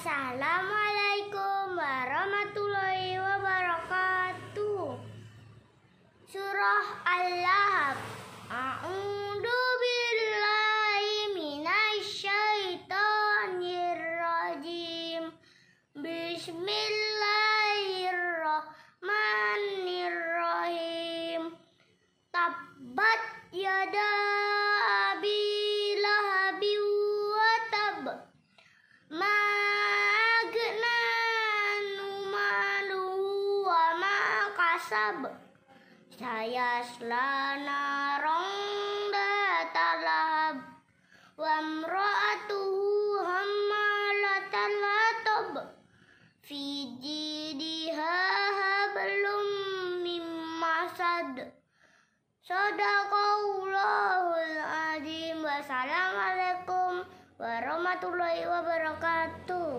Assalamualaikum warahmatullahi wabarakatuh. Surah Al-Lahab. A'udzu billahi minasy syaithanir rajim. Bismillahirrahmanirrahim. Tabbat yada sab sayasla narong wa wamra'atuhu hammalatal hatab fi diha hablum mim masad adim azim wassalamualaikum warahmatullahi wabarakatuh